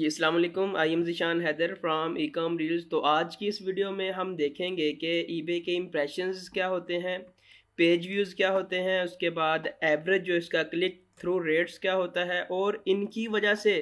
जी अल्लाम I am Zishan Haider from e com reels तो आज की इस वीडियो में हम देखेंगे कि ईबे के इम्प्रेशंस क्या होते हैं पेज व्यूज़ क्या होते हैं उसके बाद एवरेज जो इसका क्लिक थ्रू रेट्स क्या होता है और इनकी वजह से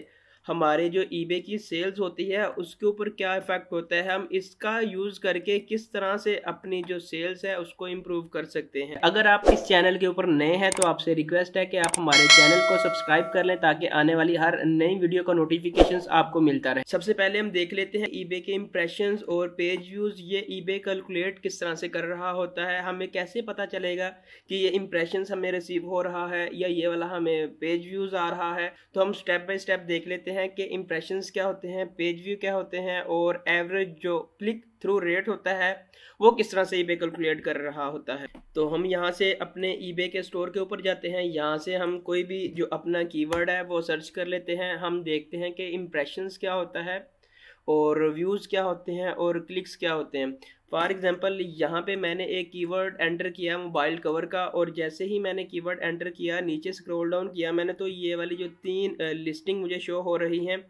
हमारे जो ईबे की सेल्स होती है उसके ऊपर क्या इफ़ेक्ट होता है हम इसका यूज़ करके किस तरह से अपनी जो सेल्स है उसको इम्प्रूव कर सकते हैं अगर आप इस चैनल के ऊपर नए हैं तो आपसे रिक्वेस्ट है कि आप हमारे चैनल को सब्सक्राइब कर लें ताकि आने वाली हर नई वीडियो का नोटिफिकेशन आपको मिलता रहे सबसे पहले हम देख लेते हैं ईबे के इम्प्रेशन और पेज व्यूज़ ये ईबे कैलकुलेट किस तरह से कर रहा होता है हमें कैसे पता चलेगा कि ये इम्प्रेशन हमें रिसीव हो रहा है या ये वाला हमें पेज व्यूज़ आ रहा है तो हम स्टेप बाई स्टेप देख लेते हैं देखते हैं कि इम्प्रेशंस क्या होते हैं पेज व्यू क्या होते हैं और एवरेज जो क्लिक थ्रू रेट होता है वो किस तरह से ईबे कैलकुलेट कर रहा होता है तो हम यहाँ से अपने ईबे के स्टोर के ऊपर जाते हैं यहाँ से हम कोई भी जो अपना कीवर्ड है वो सर्च कर लेते हैं हम देखते हैं कि इम्प्रेशंस क्या होता है और व्यूज़ क्या होते हैं और क्लिक्स क्या होते हैं फॉर एग्ज़ाम्पल यहाँ पे मैंने एक कीवर्ड एंटर किया मोबाइल कवर का और जैसे ही मैंने कीवर्ड एंटर किया नीचे स्क्रॉल डाउन किया मैंने तो ये वाली जो तीन लिस्टिंग मुझे शो हो रही हैं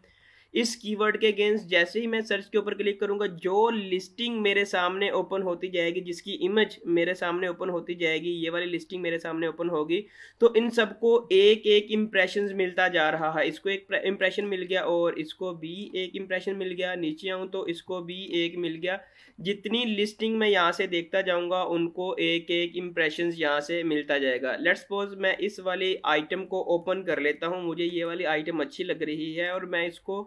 इस कीवर्ड के अगेंस्ट जैसे ही मैं सर्च के ऊपर क्लिक करूंगा जो लिस्टिंग मेरे सामने ओपन होती जाएगी जिसकी इमेज मेरे सामने ओपन होती जाएगी ये वाली लिस्टिंग मेरे सामने ओपन होगी तो इन सबको एक एक इम्प्रेशन मिलता जा रहा है इसको एक इम्प्रेशन मिल गया और इसको भी एक इम्प्रेशन मिल गया नीचे आऊँ तो इसको भी एक मिल गया जितनी लिस्टिंग मैं यहाँ से देखता जाऊँगा उनको एक एक इम्प्रेशन यहाँ से मिलता जाएगा लेट सपोज मैं इस वाली आइटम को ओपन कर लेता हूँ मुझे ये वाली आइटम अच्छी लग रही है और मैं इसको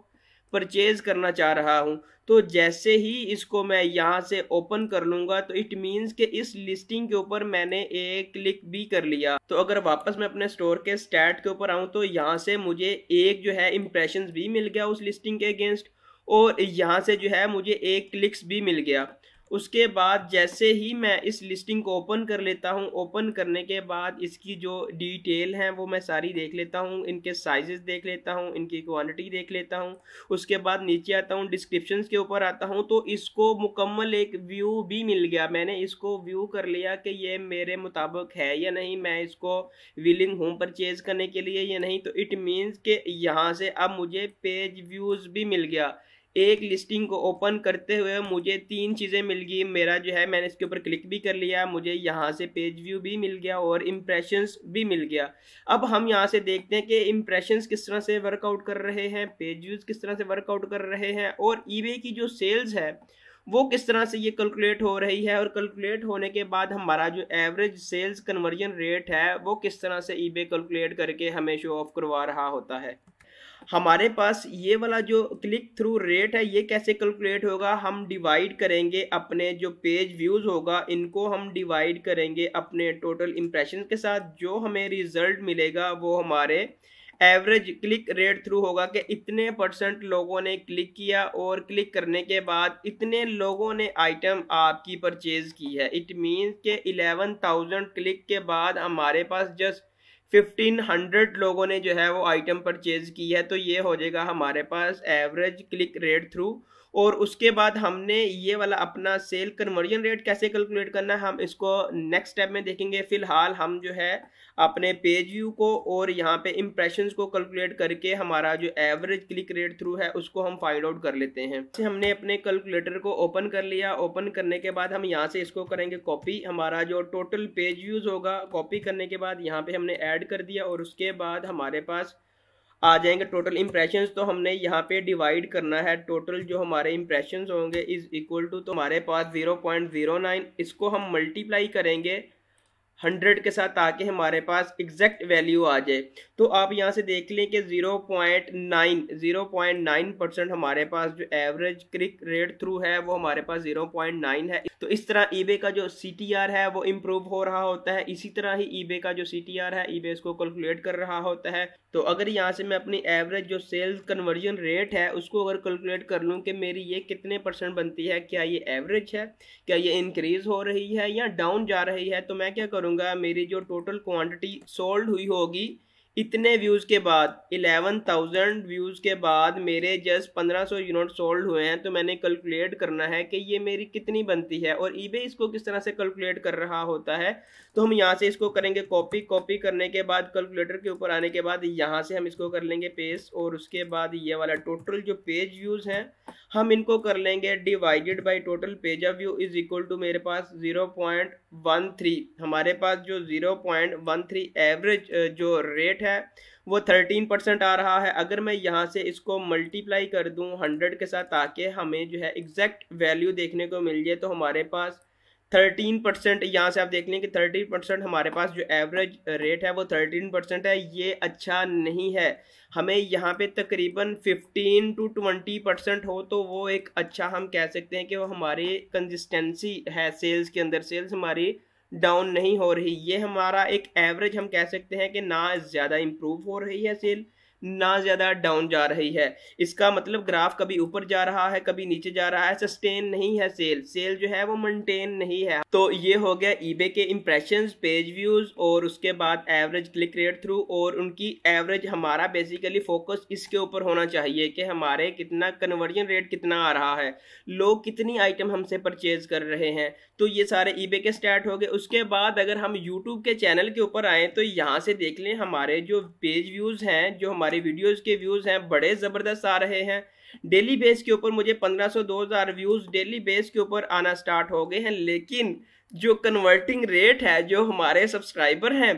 परचेज़ करना चाह रहा हूँ तो जैसे ही इसको मैं यहाँ से ओपन कर लूँगा तो इट मीन्स कि इस लिस्टिंग के ऊपर मैंने एक क्लिक भी कर लिया तो अगर वापस मैं अपने स्टोर के स्टैट के ऊपर आऊँ तो यहाँ से मुझे एक जो है इम्प्रेशन भी मिल गया उस लिस्टिंग के अगेंस्ट और यहाँ से जो है मुझे एक क्लिक्स भी मिल गया उसके बाद जैसे ही मैं इस लिस्टिंग को ओपन कर लेता हूँ ओपन करने के बाद इसकी जो डिटेल हैं वो मैं सारी देख लेता हूँ इनके साइजेस देख लेता हूँ इनकी क्वांटिटी देख लेता हूँ उसके बाद नीचे आता हूँ डिस्क्रिप्शन के ऊपर आता हूँ तो इसको मुकम्मल एक व्यू भी मिल गया मैंने इसको व्यू कर लिया कि ये मेरे मुताबिक है या नहीं मैं इसको विलिंग हूँ परचेज़ करने के लिए या नहीं तो इट मीन्स कि यहाँ से अब मुझे पेज व्यूज़ भी मिल गया एक लिस्टिंग को ओपन करते हुए मुझे तीन चीज़ें मिल गई मेरा जो है मैंने इसके ऊपर क्लिक भी कर लिया मुझे यहाँ से पेज व्यू भी मिल गया और इम्प्रेशंस भी मिल गया अब हम यहाँ से देखते हैं कि इम्प्रेशंस किस तरह से वर्कआउट कर रहे हैं पेज व्यूज़ किस तरह से वर्कआउट कर रहे हैं और ई की जो सेल्स है वो किस तरह से ये कैलकुलेट हो रही है और कैलकुलेट होने के बाद हमारा जो एवरेज सेल्स कन्वर्जन रेट है वो किस तरह से ई कैलकुलेट करके हमें शो ऑफ करवा रहा होता है हमारे पास ये वाला जो क्लिक थ्रू रेट है ये कैसे कैलकुलेट होगा हम डिवाइड करेंगे अपने जो पेज व्यूज़ होगा इनको हम डिवाइड करेंगे अपने टोटल इम्प्रेशन के साथ जो हमें रिज़ल्ट मिलेगा वो हमारे एवरेज क्लिक रेट थ्रू होगा कि इतने परसेंट लोगों ने क्लिक किया और क्लिक करने के बाद इतने लोगों ने आइटम आपकी परचेज़ की है इट मीन्स के 11,000 क्लिक के बाद हमारे पास जस्ट फिफ्टीन हंड्रेड लोगों ने जो है वो आइटम परचेज की है तो ये हो जाएगा हमारे पास एवरेज क्लिक रेट थ्रू और उसके बाद हमने ये वाला अपना सेल कन्वर्जन रेट कैसे कैलकुलेट करना है हम इसको नेक्स्ट स्टेप में देखेंगे फिलहाल हम जो है अपने पेज व्यू को और यहाँ पे इम्प्रेशंस को कैलकुलेट करके हमारा जो एवरेज क्लिक रेट थ्रू है उसको हम फाइंड आउट कर लेते हैं हमने अपने कैलकुलेटर को ओपन कर लिया ओपन करने के बाद हम यहाँ से इसको करेंगे कॉपी हमारा जो टोटल पेज व्यूज़ होगा कॉपी करने के बाद यहाँ पे हमने ऐड कर दिया और उसके बाद हमारे पास आ जाएंगे टोटल इम्प्रेशंस तो हमने यहाँ पे डिवाइड करना है टोटल जो हमारे इम्प्रेशंस होंगे इज़ इक्वल टू तो हमारे पास 0.09 इसको हम मल्टीप्लाई करेंगे हंड्रेड के साथ आके हमारे पास एग्जैक्ट वैल्यू आ जाए तो आप यहाँ से देख लें कि zero point nine zero point nine percent हमारे पास जो एवरेज क्रिक रेट थ्रू है वो हमारे पास ज़ीरो पॉइंट नाइन है तो इस तरह ईबे का जो सी टी आर है वो इम्प्रूव हो रहा होता है इसी तरह ही ई का जो सी टी आर है ई इसको कैलकुलेट कर रहा होता है तो अगर यहाँ से मैं अपनी एवरेज जो सेल्स कन्वर्जन रेट है उसको अगर कैलकुलेट कर लूँ कि मेरी ये कितने परसेंट बनती है क्या ये एवरेज है क्या ये इंक्रीज़ हो रही है या डाउन जा रही है तो मैं क्या करूँ करूँगा मेरी जो टोटल क्वांटिटी सोल्ड हुई होगी इतने व्यूज़ के बाद एलेवन थाउजेंड व्यूज़ के बाद मेरे जस्ट पंद्रह सौ यूनिट सोल्ड हुए हैं तो मैंने कैलकुलेट करना है कि ये मेरी कितनी बनती है और ईबे इसको किस तरह से कैलकुलेट कर रहा होता है तो हम यहाँ से इसको करेंगे कॉपी कॉपी करने के बाद कैलकुलेटर के ऊपर आने के बाद यहाँ से हम इसको कर लेंगे पेज और उसके बाद ये वाला टोटल जो पेज व्यूज़ हैं हम इनको कर लेंगे divided by total page of view is equal to मेरे पास ज़ीरो पॉइंट वन थ्री हमारे पास जो zero point one three average जो रेट है वो थर्टीन परसेंट आ रहा है अगर मैं यहाँ से इसको मल्टीप्लाई कर दूँ हंड्रेड के साथ ताकि हमें जो है एग्जैक्ट वैल्यू देखने को मिल जाए तो हमारे पास थर्टीन परसेंट यहाँ से आप देख लें कि थर्टीन परसेंट हमारे पास जो एवरेज रेट है वो थर्टीन परसेंट है ये अच्छा नहीं है हमें यहाँ पे तकरीबन फिफ्टीन टू ट्वेंटी परसेंट हो तो वो एक अच्छा हम कह सकते हैं कि वो हमारी कंसिस्टेंसी है सेल्स के अंदर सेल्स हमारी डाउन नहीं हो रही ये हमारा एक एवरेज हम कह सकते हैं कि ना ज़्यादा इम्प्रूव हो रही है सेल ना ज़्यादा डाउन जा रही है इसका मतलब ग्राफ कभी ऊपर जा रहा है कभी नीचे जा रहा है सस्टेन नहीं है सेल सेल जो है वो मेंटेन नहीं है तो ये हो गया ईबे के इम्प्रेशन पेज व्यूज़ और उसके बाद एवरेज क्लिक रेट थ्रू और उनकी एवरेज हमारा बेसिकली फोकस इसके ऊपर होना चाहिए कि हमारे कितना कन्वर्जन रेट कितना आ रहा है लोग कितनी आइटम हमसे परचेज कर रहे हैं तो ये सारे ईबे के स्टार्ट हो गए उसके बाद अगर हम यूट्यूब के चैनल के ऊपर आएँ तो यहाँ से देख लें हमारे जो पेज व्यूज़ हैं जो हमारे हमारी वीडियोज़ के व्यूज़ हैं बड़े ज़बरदस्त आ रहे हैं डेली बेस के ऊपर मुझे 1500 2000 व्यूज़ डेली बेस के ऊपर आना स्टार्ट हो गए हैं लेकिन जो कन्वर्टिंग रेट है जो हमारे सब्सक्राइबर हैं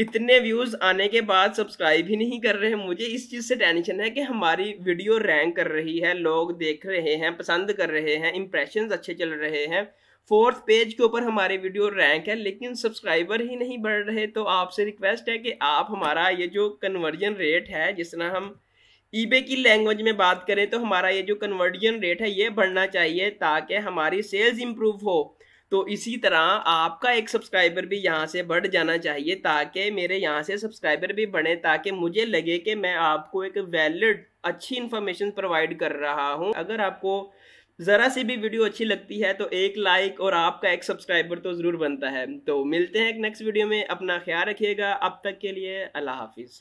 इतने व्यूज आने के बाद सब्सक्राइब ही नहीं कर रहे मुझे इस चीज़ से टेंशन है कि हमारी वीडियो रैंक कर रही है लोग देख रहे हैं पसंद कर रहे हैं इंप्रेशन अच्छे चल रहे हैं फोर्थ पेज के ऊपर हमारी वीडियो रैंक है लेकिन सब्सक्राइबर ही नहीं बढ़ रहे तो आपसे रिक्वेस्ट है कि आप हमारा ये जो कन्वर्जन रेट है जिस तरह हम ईबे की लैंग्वेज में बात करें तो हमारा ये जो कन्वर्जन रेट है ये बढ़ना चाहिए ताकि हमारी सेल्स इम्प्रूव हो तो इसी तरह आपका एक सब्सक्राइबर भी यहाँ से बढ़ जाना चाहिए ताकि मेरे यहाँ से सब्सक्राइबर भी बढ़े ताकि मुझे लगे कि मैं आपको एक वैलिड अच्छी इन्फॉर्मेशन प्रोवाइड कर रहा हूँ अगर आपको ज़रा सी भी वीडियो अच्छी लगती है तो एक लाइक और आपका एक सब्सक्राइबर तो ज़रूर बनता है तो मिलते हैं एक नेक्स्ट वीडियो में अपना ख्याल रखिएगा अब तक के लिए अल्लाह हाफिज़